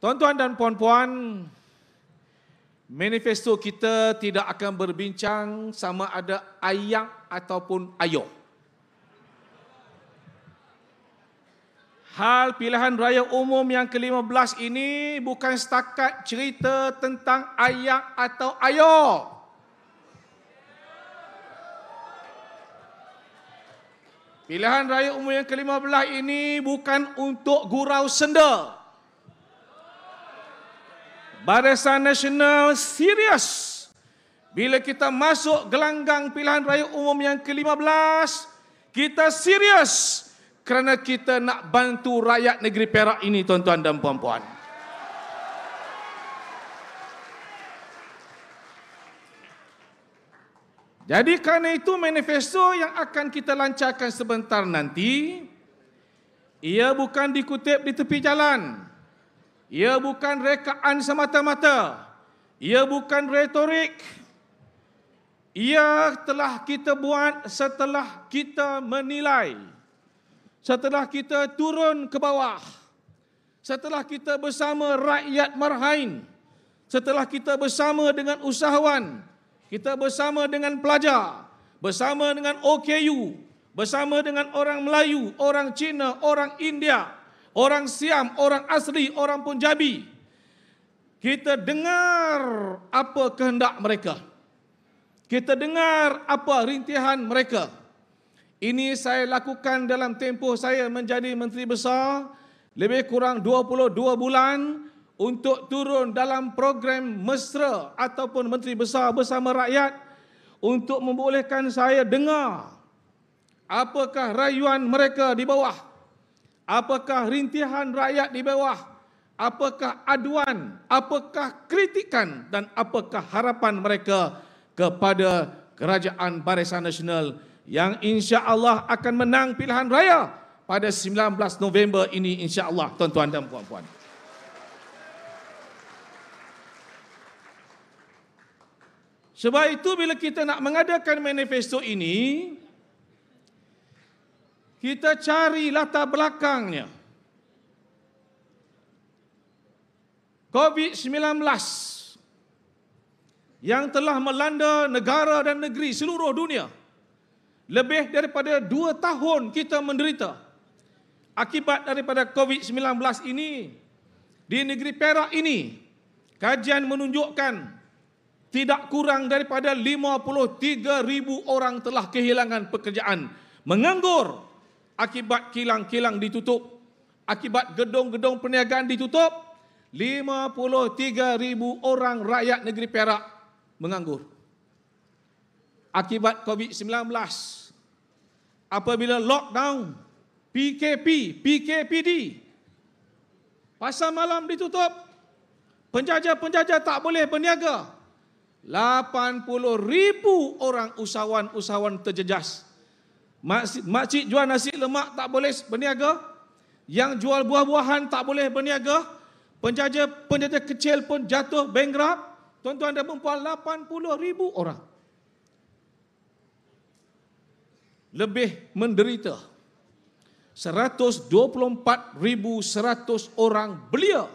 Tuan-tuan dan puan-puan, manifesto kita tidak akan berbincang sama ada ayak ataupun ayo. Hal pilihan raya umum yang ke-15 ini bukan setakat cerita tentang ayak atau ayo. Pilihan raya umum yang ke-15 ini bukan untuk gurau sendal. Barisan Nasional serius bila kita masuk gelanggang pilihan raya umum yang ke-15 kita serius kerana kita nak bantu rakyat negeri Perak ini tuan-tuan dan puan-puan. Jadi kerana itu manifesto yang akan kita lancarkan sebentar nanti ia bukan dikutip di tepi jalan. Ia bukan rekaan semata-mata. Ia bukan retorik. Ia telah kita buat setelah kita menilai. Setelah kita turun ke bawah. Setelah kita bersama rakyat marhain. Setelah kita bersama dengan usahawan. Kita bersama dengan pelajar. Bersama dengan OKU. Bersama dengan orang Melayu, orang Cina, orang India orang Siam, orang asli, orang Punjabi. Kita dengar apa kehendak mereka. Kita dengar apa rintihan mereka. Ini saya lakukan dalam tempoh saya menjadi menteri besar lebih kurang 22 bulan untuk turun dalam program mesra ataupun menteri besar bersama rakyat untuk membolehkan saya dengar apakah rayuan mereka di bawah apakah rintihan rakyat di bawah, apakah aduan, apakah kritikan dan apakah harapan mereka kepada Kerajaan Barisan Nasional yang insya Allah akan menang pilihan raya pada 19 November ini insya Allah tuan-tuan dan puan-puan. Sebab itu bila kita nak mengadakan manifesto ini, kita cari latar belakangnya. COVID-19 yang telah melanda negara dan negeri seluruh dunia. Lebih daripada dua tahun kita menderita akibat daripada COVID-19 ini di negeri Perak ini kajian menunjukkan tidak kurang daripada ribu orang telah kehilangan pekerjaan menganggur akibat kilang-kilang ditutup, akibat gedung-gedung perniagaan ditutup, 53 ribu orang rakyat negeri Perak menganggur. Akibat COVID-19, apabila lockdown, PKP, PKPD, pasar malam ditutup, penjaja-penjaja tak boleh berniaga, ribu orang usahawan-usahawan terjejas Makcik, makcik jual nasi lemak tak boleh berniaga. Yang jual buah-buahan tak boleh berniaga. Penjaja penjaja kecil pun jatuh bankrap. Tuan-tuan dan perempuan 80 ribu orang. Lebih menderita. 124,100 orang belia.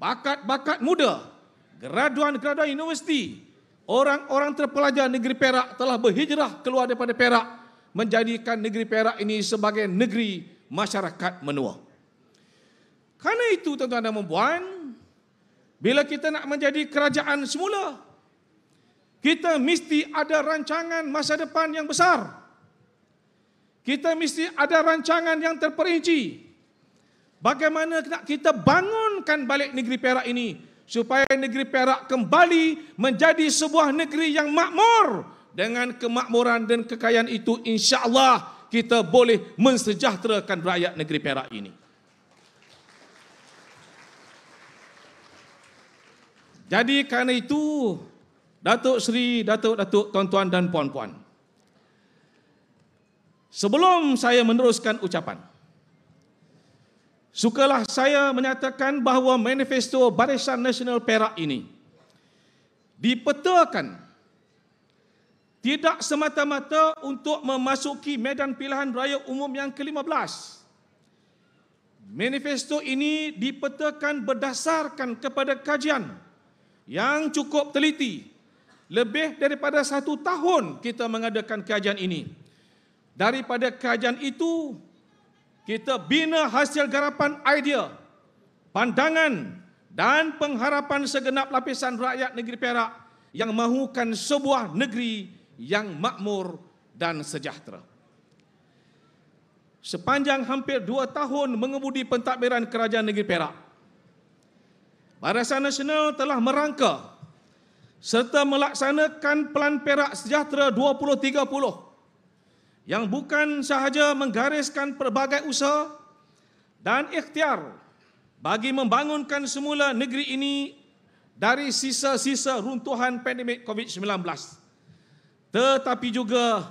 Bakat-bakat muda. Graduan-graduan universiti. Orang-orang terpelajar negeri Perak telah berhijrah keluar daripada Perak menjadikan negeri Perak ini sebagai negeri masyarakat menua. Karena itu tuan-tuan dan puan, bila kita nak menjadi kerajaan semula, kita mesti ada rancangan masa depan yang besar. Kita mesti ada rancangan yang terperinci. Bagaimana nak kita bangunkan balik negeri Perak ini supaya negeri Perak kembali menjadi sebuah negeri yang makmur, dengan kemakmuran dan kekayaan itu insya Allah kita boleh mensejahterakan rakyat negeri Perak ini. Jadi kerana itu Datuk Seri, Datuk-datuk, tuan-tuan dan puan-puan. Sebelum saya meneruskan ucapan. Sukalah saya menyatakan bahawa manifesto Barisan Nasional Perak ini dipetakan tidak semata-mata untuk memasuki medan pilihan raya umum yang ke-15. Manifesto ini dipetakan berdasarkan kepada kajian yang cukup teliti. Lebih daripada satu tahun kita mengadakan kajian ini. Daripada kajian itu, kita bina hasil garapan idea, pandangan dan pengharapan segenap lapisan rakyat negeri Perak yang mahukan sebuah negeri yang makmur dan sejahtera. Sepanjang hampir dua tahun mengemudi pentadbiran Kerajaan Negeri Perak, Barisan Nasional telah merangka serta melaksanakan Pelan Perak Sejahtera 2030 yang bukan sahaja menggariskan pelbagai usaha dan ikhtiar bagi membangunkan semula negeri ini dari sisa-sisa runtuhan pandemik COVID-19. Tetapi juga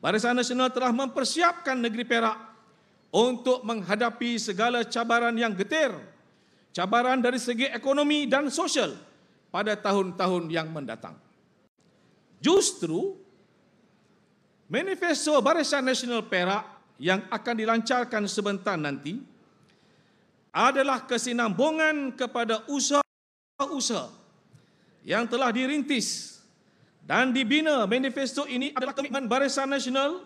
Barisan Nasional telah mempersiapkan negeri Perak untuk menghadapi segala cabaran yang getir, cabaran dari segi ekonomi dan sosial pada tahun-tahun yang mendatang. Justru, manifesto Barisan Nasional Perak yang akan dilancarkan sebentar nanti adalah kesinambungan kepada usaha-usaha yang telah dirintis dan dibina manifesto ini adalah komitmen Barisan Nasional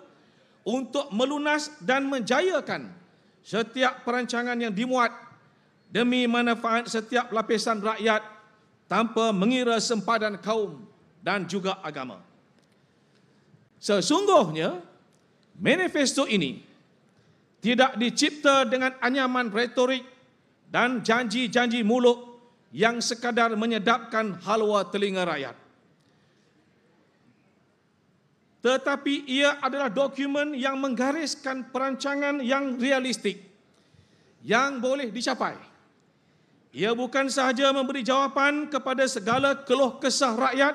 untuk melunas dan menjayakan setiap perancangan yang dimuat demi manfaat setiap lapisan rakyat tanpa mengira sempadan kaum dan juga agama. Sesungguhnya manifesto ini tidak dicipta dengan anyaman retorik dan janji-janji muluk yang sekadar menyedapkan halwa telinga rakyat tetapi ia adalah dokumen yang menggariskan perancangan yang realistik yang boleh dicapai. Ia bukan sahaja memberi jawapan kepada segala keluh kesah rakyat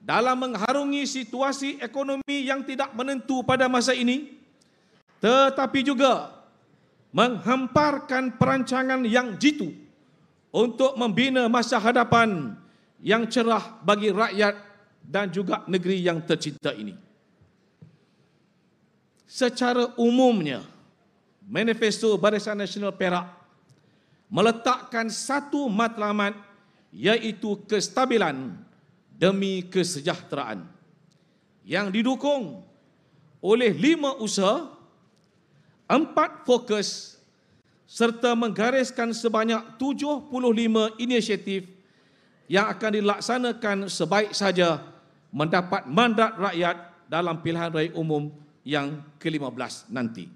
dalam mengharungi situasi ekonomi yang tidak menentu pada masa ini tetapi juga menghamparkan perancangan yang jitu untuk membina masa hadapan yang cerah bagi rakyat dan juga negeri yang tercinta ini. Secara umumnya, manifesto Barisan Nasional Perak meletakkan satu matlamat iaitu kestabilan demi kesejahteraan yang didukung oleh lima usaha, empat fokus serta menggariskan sebanyak 75 inisiatif yang akan dilaksanakan sebaik saja mendapat mandat rakyat dalam pilihan raya umum yang ke-15 nanti.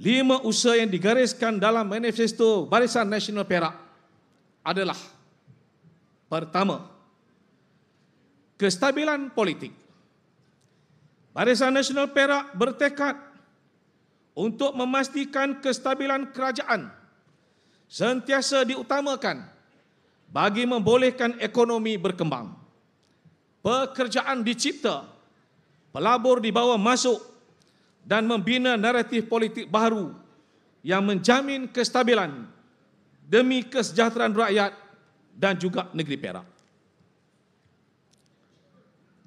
Lima usaha yang digariskan dalam manifesto Barisan Nasional Perak adalah pertama, kestabilan politik. Barisan Nasional Perak bertekad untuk memastikan kestabilan kerajaan sentiasa diutamakan bagi membolehkan ekonomi berkembang pekerjaan dicipta, pelabur dibawa masuk dan membina naratif politik baru yang menjamin kestabilan demi kesejahteraan rakyat dan juga negeri Perak.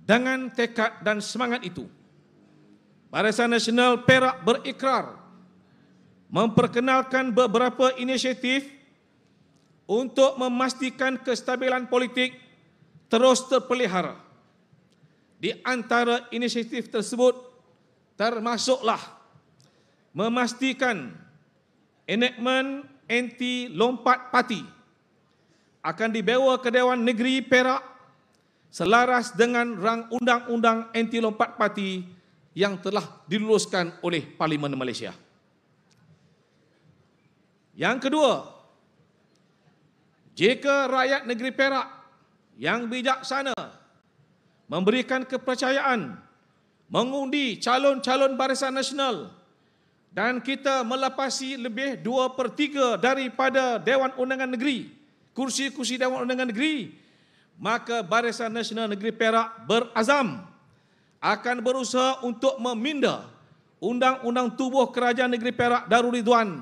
Dengan tekad dan semangat itu, Barisan Nasional Perak berikrar memperkenalkan beberapa inisiatif untuk memastikan kestabilan politik terus terpelihara. Di antara inisiatif tersebut termasuklah memastikan enakmen anti lompat pati akan dibawa ke Dewan Negeri Perak selaras dengan rang undang-undang anti lompat pati yang telah diluluskan oleh Parlimen Malaysia. Yang kedua, jika rakyat negeri Perak yang bijaksana memberikan kepercayaan mengundi calon-calon Barisan Nasional dan kita melapasi lebih 2 per 3 daripada Dewan Undangan Negeri, kursi-kursi Dewan Undangan Negeri, maka Barisan Nasional Negeri Perak berazam akan berusaha untuk meminda Undang-Undang Tubuh Kerajaan Negeri Perak Darul Ridwan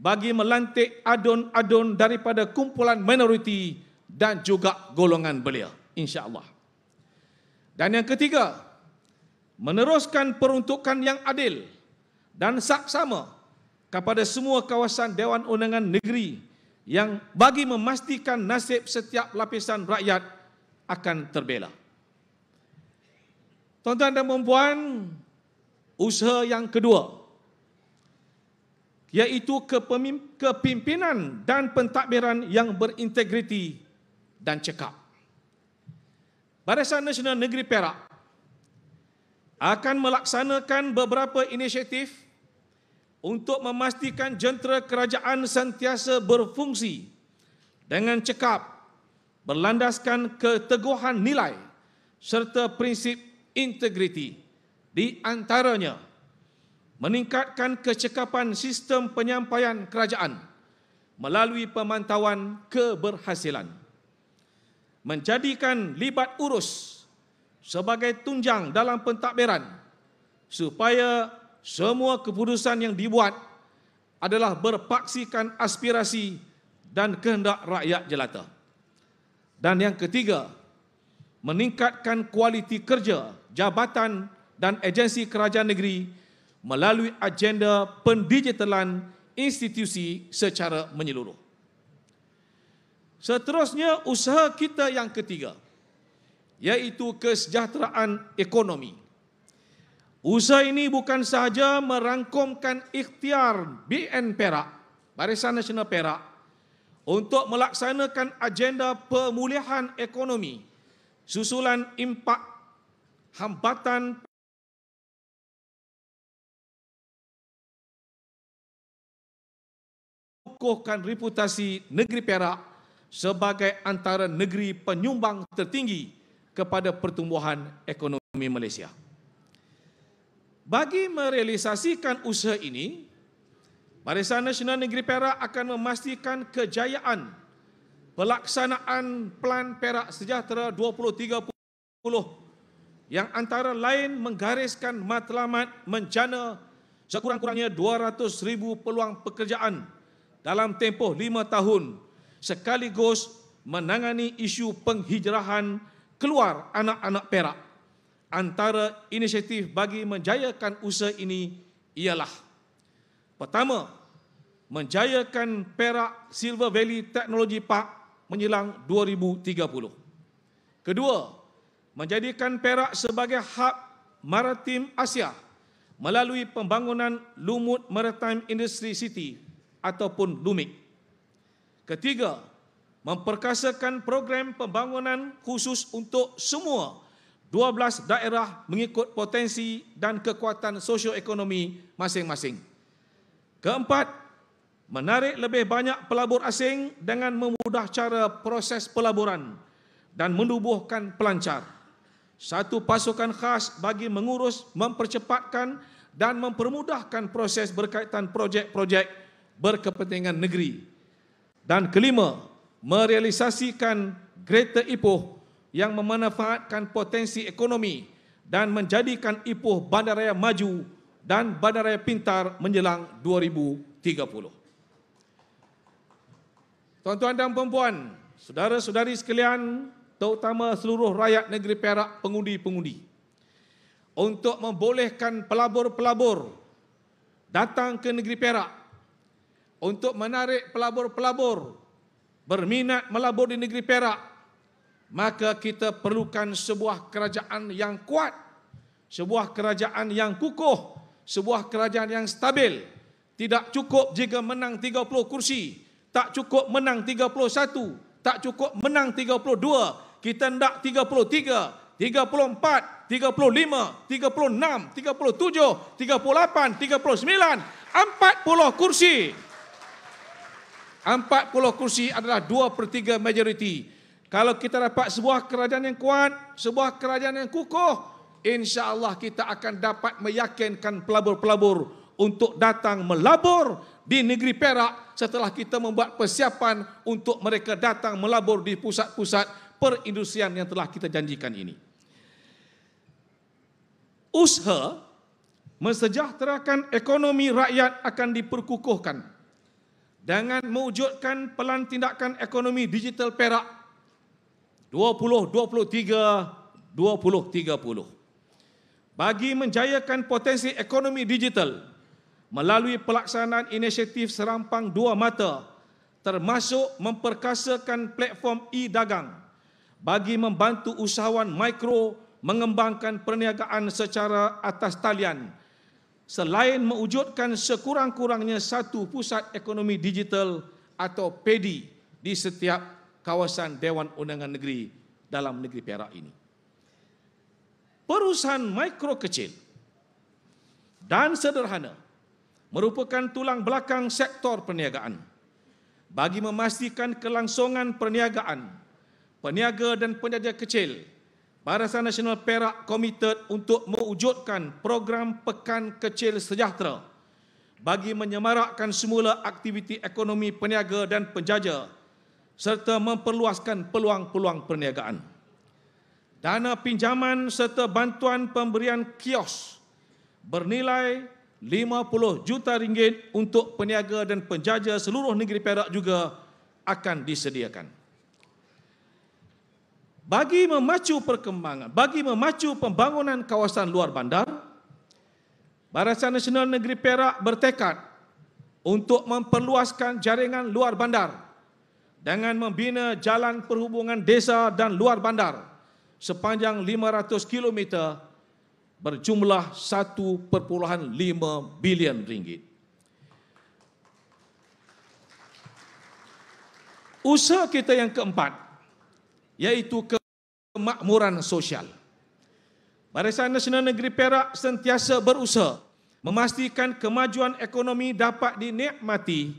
bagi melantik adun-adun daripada kumpulan minoriti dan juga golongan belia. InsyaAllah. Dan yang ketiga, meneruskan peruntukan yang adil dan saksama kepada semua kawasan Dewan Undangan Negeri yang bagi memastikan nasib setiap lapisan rakyat akan terbela. Tuan-tuan dan perempuan, usaha yang kedua iaitu kepimpinan dan pentadbiran yang berintegriti dan cekap. Barisan Nasional Negeri Perak akan melaksanakan beberapa inisiatif untuk memastikan jentera kerajaan sentiasa berfungsi dengan cekap berlandaskan keteguhan nilai serta prinsip integriti di antaranya meningkatkan kecekapan sistem penyampaian kerajaan melalui pemantauan keberhasilan menjadikan libat urus sebagai tunjang dalam pentadbiran supaya semua keputusan yang dibuat adalah berpaksikan aspirasi dan kehendak rakyat jelata. Dan yang ketiga, meningkatkan kualiti kerja jabatan dan agensi kerajaan negeri melalui agenda pendigitalan institusi secara menyeluruh. Seterusnya usaha kita yang ketiga iaitu kesejahteraan ekonomi. Usaha ini bukan sahaja merangkumkan ikhtiar BN Perak, Barisan Nasional Perak untuk melaksanakan agenda pemulihan ekonomi susulan impak hambatan kukuhkan reputasi negeri Perak sebagai antara negeri penyumbang tertinggi kepada pertumbuhan ekonomi Malaysia. Bagi merealisasikan usaha ini, Barisan Nasional Negeri Perak akan memastikan kejayaan pelaksanaan Plan Perak Sejahtera 2030 yang antara lain menggariskan matlamat menjana sekurang-kurangnya 200,000 peluang pekerjaan dalam tempoh lima tahun 2021-2030 sekaligus menangani isu penghijrahan keluar anak-anak Perak. Antara inisiatif bagi menjayakan usaha ini ialah pertama, menjayakan Perak Silver Valley Technology Park menjelang 2030. Kedua, menjadikan Perak sebagai hub maritim Asia melalui pembangunan Lumut Maritime Industry City ataupun Lumik. Ketiga, memperkasakan program pembangunan khusus untuk semua 12 daerah mengikut potensi dan kekuatan sosioekonomi masing-masing. Keempat, menarik lebih banyak pelabur asing dengan memudah cara proses pelaburan dan menubuhkan pelancar. Satu pasukan khas bagi mengurus, mempercepatkan dan mempermudahkan proses berkaitan projek-projek berkepentingan negeri dan kelima merealisasikan Greater Ipoh yang memanfaatkan potensi ekonomi dan menjadikan Ipoh bandaraya maju dan bandaraya pintar menjelang 2030. Tuan-tuan dan puan-puan, saudara-saudari sekalian, terutama seluruh rakyat negeri Perak pengundi-pengundi. Untuk membolehkan pelabur-pelabur datang ke negeri Perak untuk menarik pelabur-pelabur berminat melabur di negeri Perak maka kita perlukan sebuah kerajaan yang kuat sebuah kerajaan yang kukuh sebuah kerajaan yang stabil tidak cukup jika menang 30 kursi tak cukup menang 31 tak cukup menang 32 kita hendak 33 34 35 36 37 38 39 40 kursi Empat puluh kursi adalah dua per 3 majoriti. Kalau kita dapat sebuah kerajaan yang kuat, sebuah kerajaan yang kukuh, insya Allah kita akan dapat meyakinkan pelabur-pelabur untuk datang melabur di negeri Perak setelah kita membuat persiapan untuk mereka datang melabur di pusat-pusat perindustrian yang telah kita janjikan ini. Usaha mensejahterakan ekonomi rakyat akan diperkukuhkan dengan mewujudkan pelan tindakan ekonomi digital Perak 2023-2030. Bagi menjayakan potensi ekonomi digital melalui pelaksanaan inisiatif serampang dua mata termasuk memperkasakan platform e-dagang bagi membantu usahawan mikro mengembangkan perniagaan secara atas talian selain mewujudkan sekurang-kurangnya satu pusat ekonomi digital atau PEDI di setiap kawasan Dewan Undangan Negeri dalam negeri Perak ini. Perusahaan mikro kecil dan sederhana merupakan tulang belakang sektor perniagaan bagi memastikan kelangsungan perniagaan peniaga dan penjaja kecil Barisan Nasional Perak komited untuk mewujudkan program Pekan Kecil Sejahtera bagi menyemarakkan semula aktiviti ekonomi peniaga dan penjaja serta memperluaskan peluang-peluang perniagaan. Dana pinjaman serta bantuan pemberian kios bernilai 50 juta ringgit untuk peniaga dan penjaja seluruh negeri Perak juga akan disediakan bagi memacu perkembangan, bagi memacu pembangunan kawasan luar bandar, Barisan Nasional Negeri Perak bertekad untuk memperluaskan jaringan luar bandar dengan membina jalan perhubungan desa dan luar bandar sepanjang 500 km berjumlah 1.5 bilion ringgit. Usaha kita yang keempat iaitu kemakmuran sosial. Barisan Nasional Negeri Perak sentiasa berusaha memastikan kemajuan ekonomi dapat dinikmati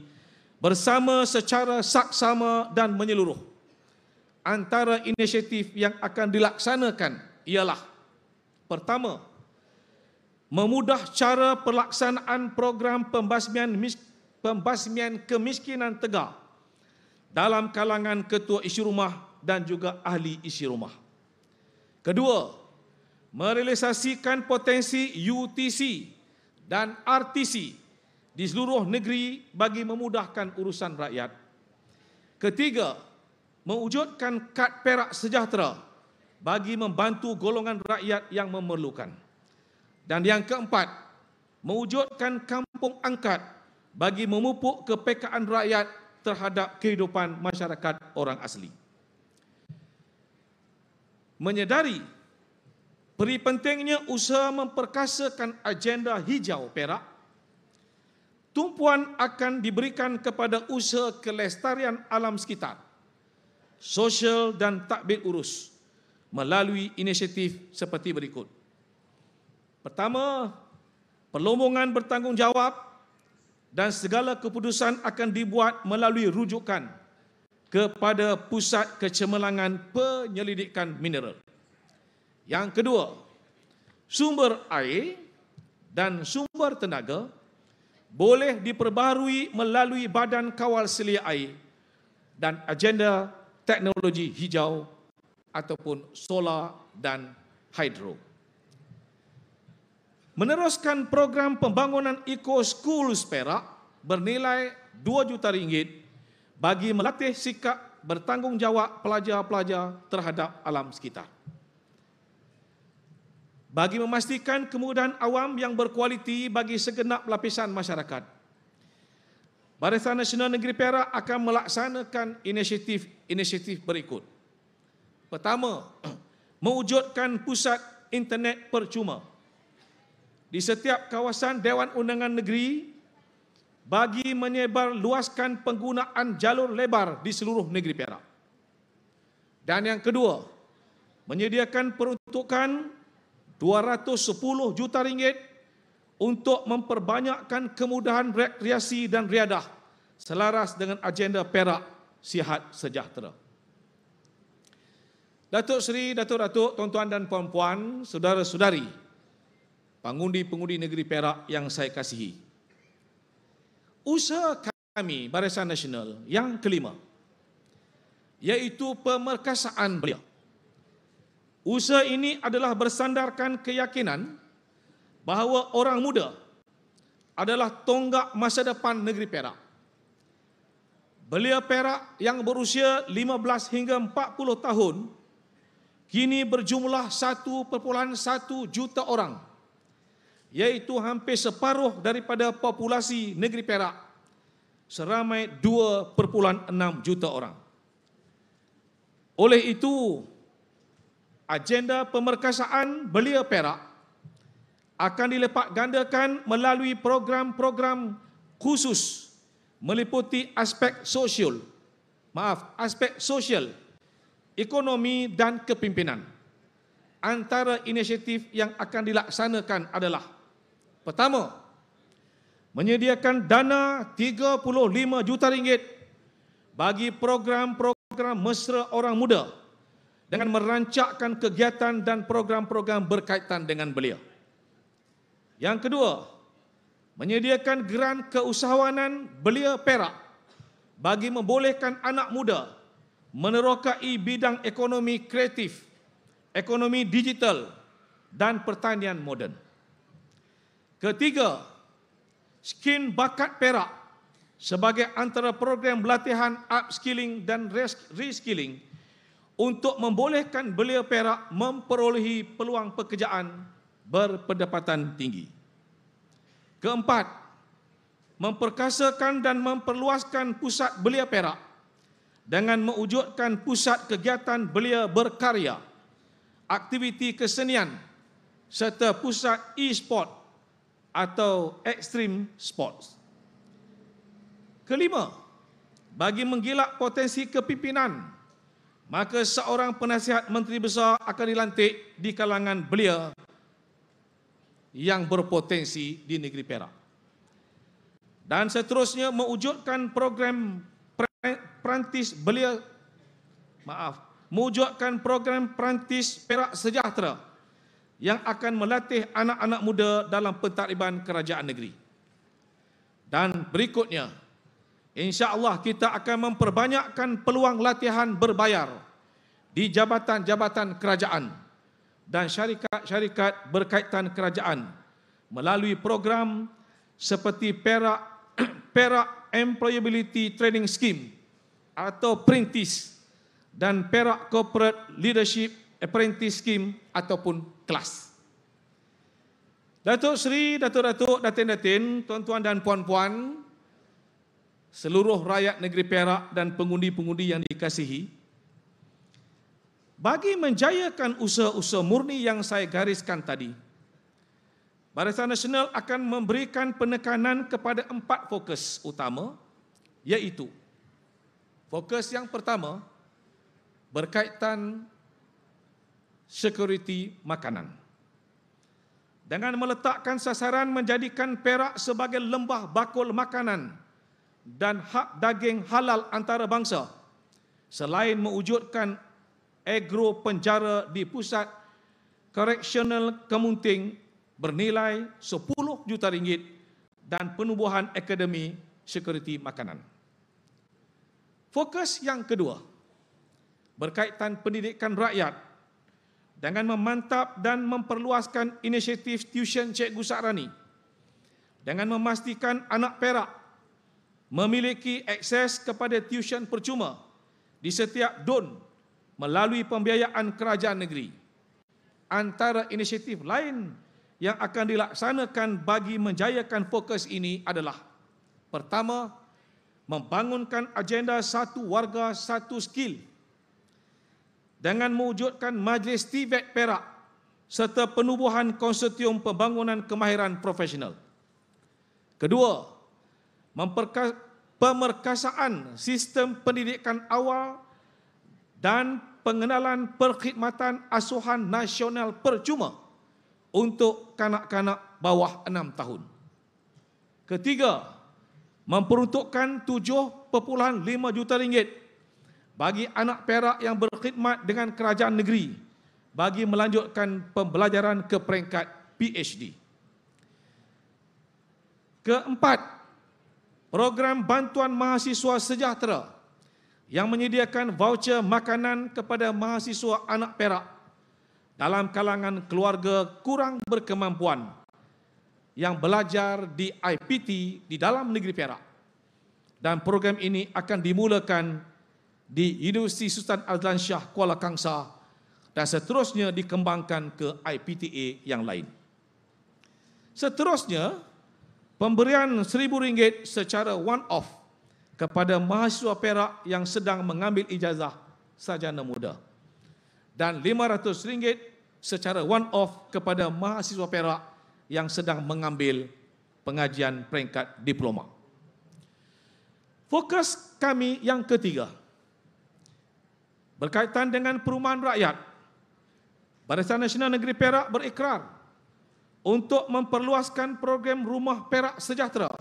bersama secara saksama dan menyeluruh. Antara inisiatif yang akan dilaksanakan ialah pertama, memudah cara pelaksanaan program pembasmian pembasmian kemiskinan tegar dalam kalangan ketua isu rumah dan juga ahli isi rumah. Kedua, merealisasikan potensi UTC dan RTC di seluruh negeri bagi memudahkan urusan rakyat. Ketiga, mewujudkan kad perak sejahtera bagi membantu golongan rakyat yang memerlukan. Dan yang keempat, mewujudkan kampung angkat bagi memupuk kepekaan rakyat terhadap kehidupan masyarakat orang asli menyedari peri pentingnya usaha memperkasakan agenda hijau perak, tumpuan akan diberikan kepada usaha kelestarian alam sekitar, sosial dan takbir urus melalui inisiatif seperti berikut. Pertama, perlombongan bertanggungjawab dan segala keputusan akan dibuat melalui rujukan kepada pusat kecemerlangan penyelidikan mineral. Yang kedua, sumber air dan sumber tenaga boleh diperbaharui melalui badan kawal selia air dan agenda teknologi hijau ataupun solar dan hidro. Meneruskan program pembangunan Eco Schools Perak bernilai 2 juta ringgit bagi melatih sikap bertanggungjawab pelajar-pelajar terhadap alam sekitar. Bagi memastikan kemudahan awam yang berkualiti bagi segenap lapisan masyarakat. Barisan Nasional Negeri Perak akan melaksanakan inisiatif-inisiatif berikut. Pertama, mewujudkan pusat internet percuma. Di setiap kawasan Dewan Undangan Negeri bagi menyebar luaskan penggunaan jalur lebar di seluruh negeri Perak. Dan yang kedua, menyediakan peruntukan 210 juta ringgit untuk memperbanyakkan kemudahan rekreasi dan riadah selaras dengan agenda Perak Sihat Sejahtera. Datuk Seri, Datuk Datuk, tuan-tuan dan puan-puan, saudara-saudari, pengundi-pengundi negeri Perak yang saya kasihi usaha kami Barisan Nasional yang kelima iaitu pemerkasaan beliau. Usaha ini adalah bersandarkan keyakinan bahawa orang muda adalah tonggak masa depan negeri Perak. Belia Perak yang berusia 15 hingga 40 tahun kini berjumlah 1.1 juta orang yaitu hampir separuh daripada populasi negeri Perak seramai 2.6 juta orang. Oleh itu, agenda pemerkasaan belia Perak akan dilepak gandakan melalui program-program khusus meliputi aspek sosial, maaf, aspek sosial, ekonomi dan kepimpinan. Antara inisiatif yang akan dilaksanakan adalah Pertama, menyediakan dana 35 juta ringgit bagi program-program mesra orang muda dengan merancakkan kegiatan dan program-program berkaitan dengan belia. Yang kedua, menyediakan geran keusahawanan belia Perak bagi membolehkan anak muda menerokai bidang ekonomi kreatif, ekonomi digital dan pertanian moden. Ketiga, skin bakat perak sebagai antara program latihan upskilling dan reskilling untuk membolehkan belia perak memperolehi peluang pekerjaan berpendapatan tinggi. Keempat, memperkasakan dan memperluaskan pusat belia perak dengan mewujudkan pusat kegiatan belia berkarya, aktiviti kesenian serta pusat e-sport atau extreme sports. Kelima, bagi menggilak potensi kepimpinan, maka seorang penasihat menteri besar akan dilantik di kalangan belia yang berpotensi di negeri Perak. Dan seterusnya mewujudkan program perantis belia maaf, mewujudkan program perantis Perak Sejahtera yang akan melatih anak-anak muda dalam pentadbiran kerajaan negeri. Dan berikutnya, insya-Allah kita akan memperbanyakkan peluang latihan berbayar di jabatan-jabatan kerajaan dan syarikat-syarikat berkaitan kerajaan melalui program seperti Perak Perak Employability Training Scheme atau Prentice dan Perak Corporate Leadership Apprentice Scheme ataupun kelas. Datuk Seri, Datuk-Datuk, Datin-Datin, tuan-tuan dan puan-puan, seluruh rakyat negeri Perak dan pengundi-pengundi yang dikasihi, bagi menjayakan usaha-usaha murni yang saya gariskan tadi, Barisan Nasional akan memberikan penekanan kepada empat fokus utama, iaitu fokus yang pertama berkaitan security makanan. Dengan meletakkan sasaran menjadikan perak sebagai lembah bakul makanan dan hak daging halal antara bangsa. Selain mewujudkan agro penjara di pusat correctional kemunting bernilai 10 juta ringgit dan penubuhan akademi security makanan. Fokus yang kedua berkaitan pendidikan rakyat dengan memantap dan memperluaskan inisiatif tuition Cikgu Sarani dengan memastikan anak perak memiliki akses kepada tuition percuma di setiap don melalui pembiayaan kerajaan negeri. Antara inisiatif lain yang akan dilaksanakan bagi menjayakan fokus ini adalah pertama, membangunkan agenda satu warga satu skill dengan mewujudkan Majlis Tibet e Perak serta penubuhan konsortium pembangunan kemahiran profesional. Kedua, pemerkasaan sistem pendidikan awal dan pengenalan perkhidmatan asuhan nasional percuma untuk kanak-kanak bawah enam tahun. Ketiga, memperuntukkan tujuh lima juta ringgit bagi anak perak yang berkhidmat dengan kerajaan negeri bagi melanjutkan pembelajaran ke peringkat PhD. Keempat, program bantuan mahasiswa sejahtera yang menyediakan voucher makanan kepada mahasiswa anak perak dalam kalangan keluarga kurang berkemampuan yang belajar di IPT di dalam negeri Perak. Dan program ini akan dimulakan di Universiti Sultan Azlan Shah Kuala Kangsar dan seterusnya dikembangkan ke IPTA yang lain. Seterusnya, pemberian RM1,000 secara one-off kepada mahasiswa perak yang sedang mengambil ijazah sarjana muda dan RM500 secara one-off kepada mahasiswa perak yang sedang mengambil pengajian peringkat diploma. Fokus kami yang ketiga – berkaitan dengan perumahan rakyat, Barisan Nasional Negeri Perak berikrar untuk memperluaskan program Rumah Perak Sejahtera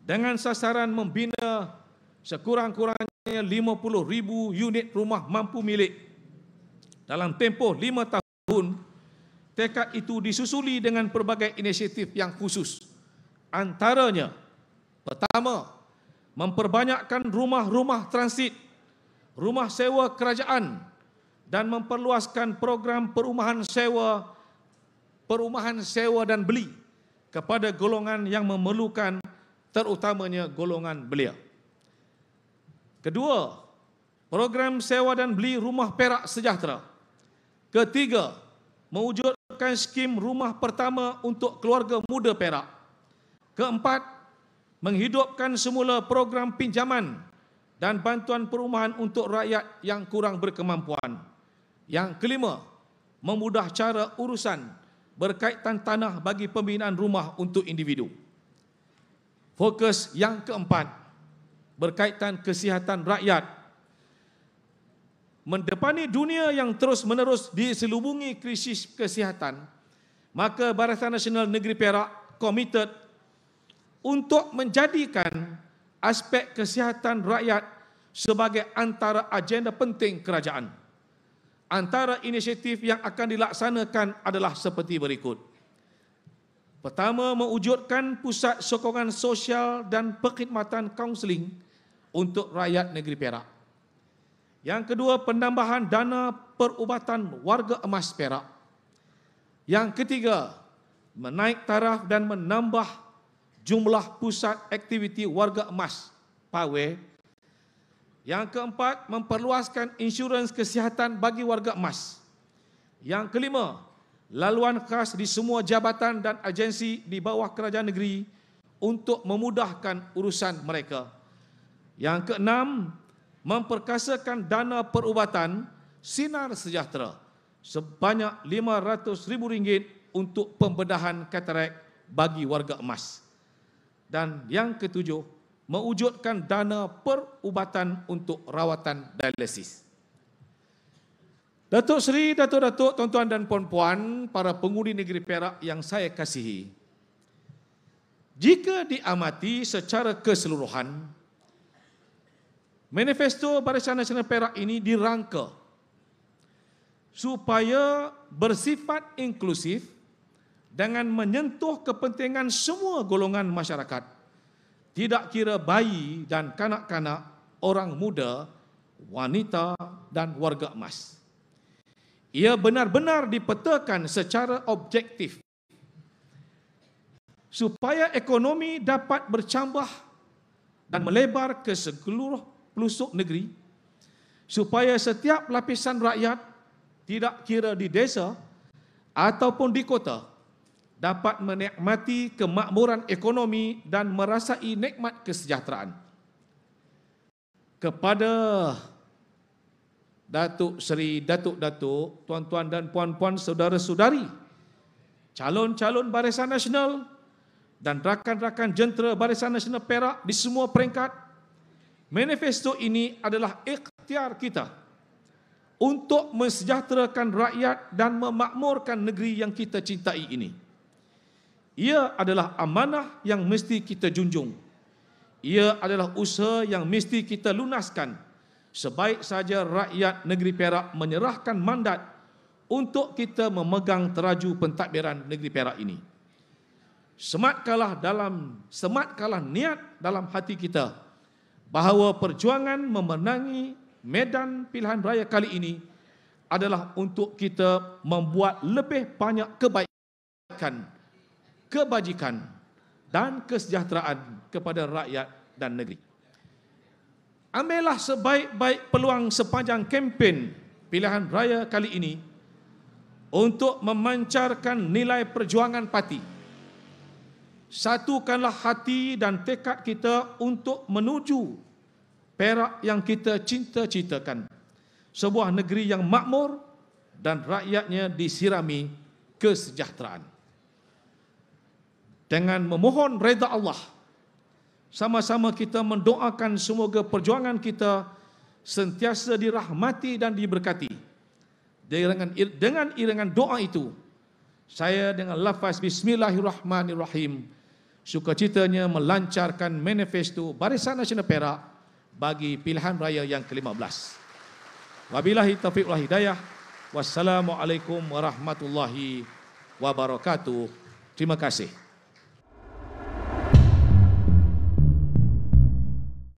dengan sasaran membina sekurang-kurangnya 50,000 unit rumah mampu milik dalam tempoh 5 tahun tekad itu disusuli dengan pelbagai inisiatif yang khusus antaranya pertama memperbanyakkan rumah-rumah transit rumah sewa kerajaan dan memperluaskan program perumahan sewa perumahan sewa dan beli kepada golongan yang memerlukan terutamanya golongan belia. Kedua, program sewa dan beli rumah perak sejahtera. Ketiga, mewujudkan skim rumah pertama untuk keluarga muda perak. Keempat, menghidupkan semula program pinjaman dan bantuan perumahan untuk rakyat yang kurang berkemampuan. Yang kelima, memudah cara urusan berkaitan tanah bagi pembinaan rumah untuk individu. Fokus yang keempat, berkaitan kesihatan rakyat. Mendepani dunia yang terus-menerus diselubungi krisis kesihatan, maka Barisan Nasional Negeri Perak komited untuk menjadikan aspek kesihatan rakyat sebagai antara agenda penting kerajaan. Antara inisiatif yang akan dilaksanakan adalah seperti berikut. Pertama, mewujudkan pusat sokongan sosial dan perkhidmatan kaunseling untuk rakyat negeri Perak. Yang kedua, penambahan dana perubatan warga emas Perak. Yang ketiga, menaik taraf dan menambah jumlah pusat aktiviti warga emas Pawe yang keempat, memperluaskan insurans kesihatan bagi warga emas. Yang kelima, laluan khas di semua jabatan dan agensi di bawah kerajaan negeri untuk memudahkan urusan mereka. Yang keenam, memperkasakan dana perubatan sinar sejahtera sebanyak rm ringgit untuk pembedahan katarak bagi warga emas. Dan yang ketujuh, mewujudkan dana perubatan untuk rawatan dialisis. Datuk Seri, Datuk-Datuk, Tuan-Tuan dan Puan-Puan, para pengundi negeri Perak yang saya kasihi. Jika diamati secara keseluruhan, manifesto Barisan Nasional Perak ini dirangka supaya bersifat inklusif dengan menyentuh kepentingan semua golongan masyarakat tidak kira bayi dan kanak-kanak, orang muda, wanita dan warga emas. Ia benar-benar dipetakan secara objektif supaya ekonomi dapat bercambah dan melebar ke seluruh pelosok negeri supaya setiap lapisan rakyat tidak kira di desa ataupun di kota dapat menikmati kemakmuran ekonomi dan merasai nikmat kesejahteraan. Kepada Datuk Seri, Datuk-Datuk, Tuan-Tuan dan Puan-Puan, Saudara-saudari, calon-calon Barisan Nasional dan rakan-rakan jentera Barisan Nasional Perak di semua peringkat, manifesto ini adalah ikhtiar kita untuk mensejahterakan rakyat dan memakmurkan negeri yang kita cintai ini. Ia adalah amanah yang mesti kita junjung. Ia adalah usaha yang mesti kita lunaskan. Sebaik saja rakyat negeri Perak menyerahkan mandat untuk kita memegang teraju pentadbiran negeri Perak ini. kalah dalam kalah niat dalam hati kita bahawa perjuangan memenangi medan pilihan raya kali ini adalah untuk kita membuat lebih banyak kebaikan kebajikan dan kesejahteraan kepada rakyat dan negeri. Ambillah sebaik-baik peluang sepanjang kempen pilihan raya kali ini untuk memancarkan nilai perjuangan parti. Satukanlah hati dan tekad kita untuk menuju perak yang kita cinta-citakan. Sebuah negeri yang makmur dan rakyatnya disirami kesejahteraan. Dengan memohon reda Allah. Sama-sama kita mendoakan semoga perjuangan kita sentiasa dirahmati dan diberkati. Dengan dengan iringan doa itu, saya dengan lafaz bismillahirrahmanirrahim sukacitanya melancarkan manifesto Barisan Nasional Perak bagi pilihan raya yang ke-15. Wabilahi taufiq wal hidayah. Wassalamualaikum warahmatullahi wabarakatuh. Terima kasih.